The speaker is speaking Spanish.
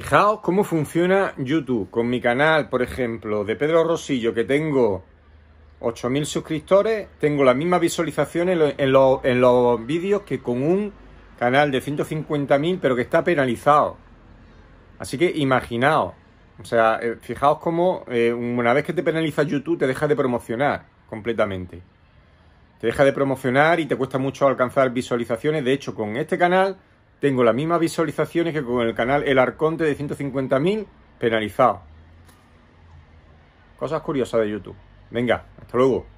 Fijaos cómo funciona YouTube con mi canal, por ejemplo, de Pedro Rosillo, que tengo 8.000 suscriptores, tengo las mismas visualizaciones en, los vídeos que con un canal de 150.000, pero que está penalizado. Así que imaginaos, o sea, eh, fijaos cómo eh, una vez que te penaliza YouTube te deja de promocionar completamente. Te deja de promocionar y te cuesta mucho alcanzar visualizaciones. De hecho, con este canal tengo las mismas visualizaciones que con el canal El Arconte de 150.000 penalizado. Cosas curiosas de YouTube. Venga, hasta luego.